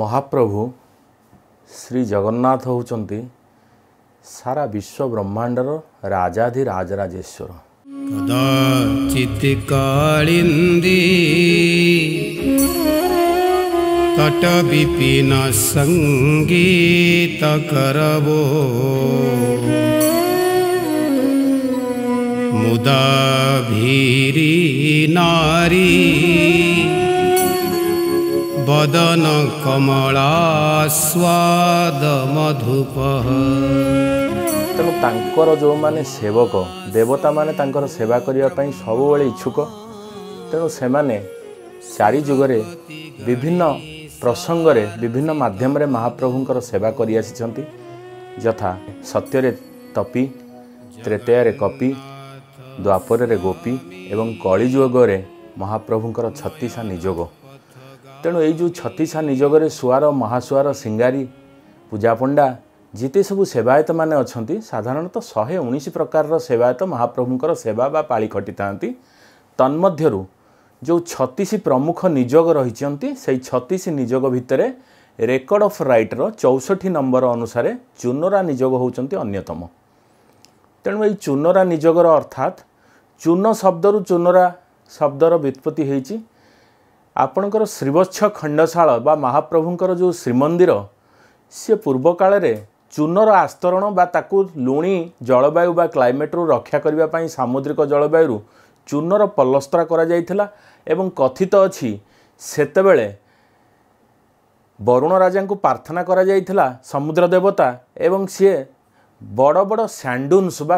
ମହାପ୍ରଭୁ ଶ୍ରୀ ଜଗନ୍ନାଥ ହେଉଛନ୍ତି ସାରା ବିଶ୍ୱ ବ୍ରହ୍ମାଣ୍ଡର ରାଜାଧି ରାଜରାଜେଶ୍ୱର ତଟ ସଙ୍ଗୀତ କରବୋ ଭିରି ନାରୀ ବଦନ କମଳା ସ୍ୱାଦ ମଧୁପ ତେଣୁ ତାଙ୍କର ଯେଉଁମାନେ ସେବକ ଦେବତାମାନେ ତାଙ୍କର ସେବା କରିବା ପାଇଁ ସବୁବେଳେ ଇଚ୍ଛୁକ ତେଣୁ ସେମାନେ ଚାରି ଯୁଗରେ ବିଭିନ୍ନ ପ୍ରସଙ୍ଗରେ ବିଭିନ୍ନ ମାଧ୍ୟମରେ ମହାପ୍ରଭୁଙ୍କର ସେବା କରିଆସିଛନ୍ତି ଯଥା ସତ୍ୟରେ ତପି ତ୍ରେତେୟାରେ କପି ଦ୍ୱାପରରେ ଗୋପୀ ଏବଂ କଳିଯୁଗରେ ମହାପ୍ରଭୁଙ୍କର ଛତିଶା ନିଯୋଗ ତେଣୁ ଏଇ ଯେଉଁ ଛତିଶା ନିଯୋଗରେ ଶୁଆର ମହାଶୁଆର ସିଙ୍ଗାରୀ ପୂଜାପଣ୍ଡା ଯେତେ ସବୁ ସେବାୟତମାନେ ଅଛନ୍ତି ସାଧାରଣତଃ ଶହେ ଉଣେଇଶ ପ୍ରକାରର ସେବାୟତ ମହାପ୍ରଭୁଙ୍କର ସେବା ବା ପାଳି ଖଟିଥାନ୍ତି ତନ୍ମଧ୍ୟରୁ ଯେଉଁ ଛତିଶ ପ୍ରମୁଖ ନିଯୋଗ ରହିଛନ୍ତି ସେଇ ଛତିଶ ନିଯୋଗ ଭିତରେ ରେକର୍ଡ଼ ଅଫ୍ ରାଇଟ୍ର ଚଉଷଠି ନମ୍ବର ଅନୁସାରେ ଚୁନରା ନିଯୋଗ ହେଉଛନ୍ତି ଅନ୍ୟତମ ତେଣୁ ଏଇ ଚୁନରା ନିଯୋଗର ଅର୍ଥାତ୍ ଚୂନ ଶବ୍ଦରୁ ଚୁନରା ଶବ୍ଦର ବିତ୍ପତ୍ତି ହେଇଛି ଆପଣଙ୍କର ଶ୍ରୀବତ୍ସ ଖଣ୍ଡଶାଳ ବା ମହାପ୍ରଭୁଙ୍କର ଯେଉଁ ଶ୍ରୀମନ୍ଦିର ସିଏ ପୂର୍ବକାଳରେ ଚୂନର ଆସ୍ତରଣ ବା ତାକୁ ଲୁଣି ଜଳବାୟୁ ବା କ୍ଲାଇମେଟ୍ରୁ ରକ୍ଷା କରିବା ପାଇଁ ସାମୁଦ୍ରିକ ଜଳବାୟୁରୁ ଚୂନର ପଲସ୍ତରା କରାଯାଇଥିଲା ଏବଂ କଥିତ ଅଛି ସେତେବେଳେ ବରୁଣ ରାଜାଙ୍କୁ ପ୍ରାର୍ଥନା କରାଯାଇଥିଲା ସମୁଦ୍ର ଦେବତା ଏବଂ ସିଏ ବଡ଼ ବଡ଼ ସ୍ୟାଣ୍ଡୁନ୍ସ ବା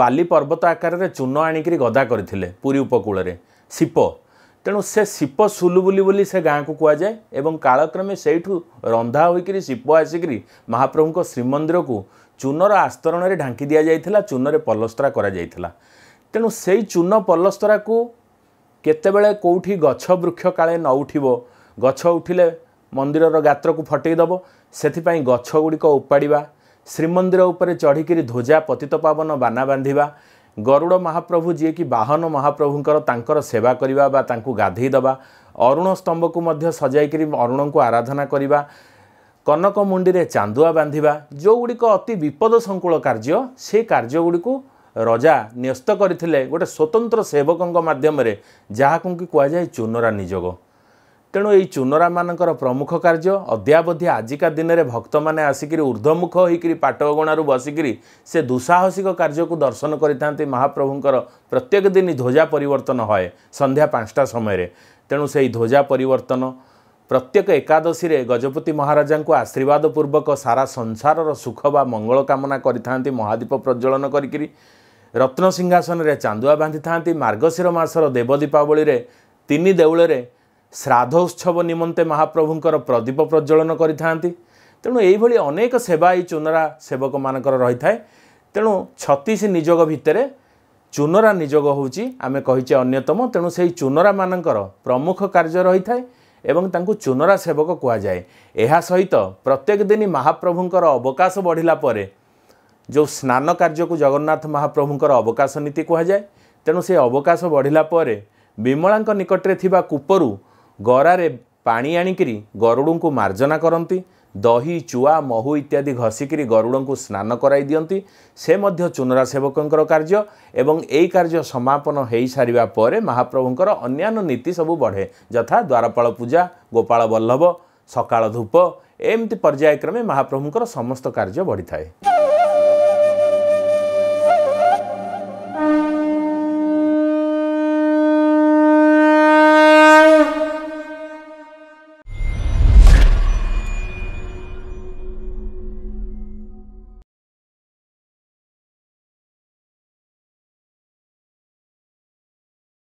ବାଲି ପର୍ବତ ଆକାରରେ ଚୂନ ଆଣିକରି ଗଦା କରିଥିଲେ ପୁରୀ ଉପକୂଳରେ ଶିପ ତେଣୁ ସେ ଶିବ ସୁଲୁବୁଲି ବୋଲି ସେ ଗାଁକୁ କୁହାଯାଏ ଏବଂ କାଳକ୍ରମେ ସେଇଠୁ ରନ୍ଧା ହୋଇକରି ଶିପ ଆସିକରି ମହାପ୍ରଭୁଙ୍କ ଶ୍ରୀମନ୍ଦିରକୁ ଚୂନର ଆସ୍ତରଣରେ ଢାଙ୍କି ଦିଆଯାଇଥିଲା ଚୂନରେ ପଲସ୍ତରା କରାଯାଇଥିଲା ତେଣୁ ସେଇ ଚୂନ ପଲସ୍ତରାକୁ କେତେବେଳେ କେଉଁଠି ଗଛ ବୃକ୍ଷ କାଳେ ନ ଉଠିବ ଗଛ ଉଠିଲେ ମନ୍ଦିରର ଗାତ୍ରକୁ ଫଟେଇ ଦେବ ସେଥିପାଇଁ ଗଛଗୁଡ଼ିକ ଉପାଡ଼ିବା ଶ୍ରୀମନ୍ଦିର ଉପରେ ଚଢ଼ିକିରି ଧ୍ୱଜା ପତିତ ପାବନ ବାନା ବାନ୍ଧିବା ଗରୁଡ଼ ମହାପ୍ରଭୁ ଯିଏକି ବାହନ ମହାପ୍ରଭୁଙ୍କର ତାଙ୍କର ସେବା କରିବା ବା ତାଙ୍କୁ ଗାଧୋଇ ଦେବା ଅରୁଣ ସ୍ତମ୍ଭକୁ ମଧ୍ୟ ସଜାଇକରି ଅରୁଣଙ୍କୁ ଆରାଧନା କରିବା କନକ ମୁଣ୍ଡିରେ ଚାନ୍ଦୁଆ ବାନ୍ଧିବା ଯେଉଁଗୁଡ଼ିକ ଅତି ବିପଦସଙ୍କୁଳ କାର୍ଯ୍ୟ ସେ କାର୍ଯ୍ୟଗୁଡ଼ିକୁ ରଜା ନ୍ୟସ୍ତ କରିଥିଲେ ଗୋଟିଏ ସ୍ୱତନ୍ତ୍ର ସେବକଙ୍କ ମାଧ୍ୟମରେ ଯାହାକୁ କି କୁହାଯାଏ ଚୁନରା ନିଯୋଗ ତେଣୁ ଏହି ଚୁନରାମାନଙ୍କର ପ୍ରମୁଖ କାର୍ଯ୍ୟ ଅଦ୍ୟାବଧି ଆଜିକା ଦିନରେ ଭକ୍ତମାନେ ଆସିକିରି ଉର୍ଦ୍ଧ୍ୱମୁଖ ହୋଇକରି ପାଟଗଣାରୁ ବସିକିରି ସେ ଦୁଃସାହସିକ କାର୍ଯ୍ୟକୁ ଦର୍ଶନ କରିଥାନ୍ତି ମହାପ୍ରଭୁଙ୍କର ପ୍ରତ୍ୟେକ ଦିନ ଧ୍ୱଜା ପରିବର୍ତ୍ତନ ହୁଏ ସନ୍ଧ୍ୟା ପାଞ୍ଚଟା ସମୟରେ ତେଣୁ ସେହି ଧ୍ୱଜା ପରିବର୍ତ୍ତନ ପ୍ରତ୍ୟେକ ଏକାଦଶୀରେ ଗଜପତି ମହାରାଜାଙ୍କୁ ଆଶୀର୍ବାଦ ପୂର୍ବକ ସାରା ସଂସାରର ସୁଖ ବା ମଙ୍ଗଳ କାମନା କରିଥାନ୍ତି ମହାଦୀପ ପ୍ରଜ୍ୱଳନ କରିକିରି ରତ୍ନ ସିଂହାସନରେ ଚାନ୍ଦୁଆ ବାନ୍ଧିଥାନ୍ତି ମାର୍ଗଶିର ମାସର ଦେବ ଦୀପାବଳିରେ ତିନି ଦେଉଳରେ ଶ୍ରାଦ୍ଧ ଉତ୍ସବ ନିମନ୍ତେ ମହାପ୍ରଭୁଙ୍କର ପ୍ରଦୀପ ପ୍ରଜ୍ୱଳନ କରିଥାନ୍ତି ତେଣୁ ଏଇଭଳି ଅନେକ ସେବା ଏହି ଚୁନରା ସେବକମାନଙ୍କର ରହିଥାଏ ତେଣୁ ଛତିଶ ନିଯୋଗ ଭିତରେ ଚୁନରା ନିଯୋଗ ହେଉଛି ଆମେ କହିଛେ ଅନ୍ୟତମ ତେଣୁ ସେହି ଚୁନରାମାନଙ୍କର ପ୍ରମୁଖ କାର୍ଯ୍ୟ ରହିଥାଏ ଏବଂ ତାଙ୍କୁ ଚୁନରା ସେବକ କୁହାଯାଏ ଏହା ସହିତ ପ୍ରତ୍ୟେକ ଦିନ ମହାପ୍ରଭୁଙ୍କର ଅବକାଶ ବଢ଼ିଲା ପରେ ଯେଉଁ ସ୍ନାନ କାର୍ଯ୍ୟକୁ ଜଗନ୍ନାଥ ମହାପ୍ରଭୁଙ୍କର ଅବକାଶ ନୀତି କୁହାଯାଏ ତେଣୁ ସେ ଅବକାଶ ବଢ଼ିଲା ପରେ ବିମଳାଙ୍କ ନିକଟରେ ଥିବା କୂପରୁ ଗରାରେ ପାଣି ଆଣିକିରି ଗରୁଡ଼ଙ୍କୁ ମାର୍ଜନା କରନ୍ତି ଦହି ଚୁଆ ମହୁ ଇତ୍ୟାଦି ଘଷିକିରି ଗରୁଡ଼ଙ୍କୁ ସ୍ନାନ କରାଇ ଦିଅନ୍ତି ସେ ମଧ୍ୟ ଚୁନରା ସେବକଙ୍କର କାର୍ଯ୍ୟ ଏବଂ ଏହି କାର୍ଯ୍ୟ ସମାପନ ହୋଇସାରିବା ପରେ ମହାପ୍ରଭୁଙ୍କର ଅନ୍ୟାନ୍ୟ ନୀତି ସବୁ ବଢ଼େ ଯଥା ଦ୍ୱାରପାଳ ପୂଜା ଗୋପାଳ ବଲ୍ଲଭ ସକାଳ ଧୂପ ଏମିତି ପର୍ଯ୍ୟାୟକ୍ରମେ ମହାପ୍ରଭୁଙ୍କର ସମସ୍ତ କାର୍ଯ୍ୟ ବଢ଼ିଥାଏ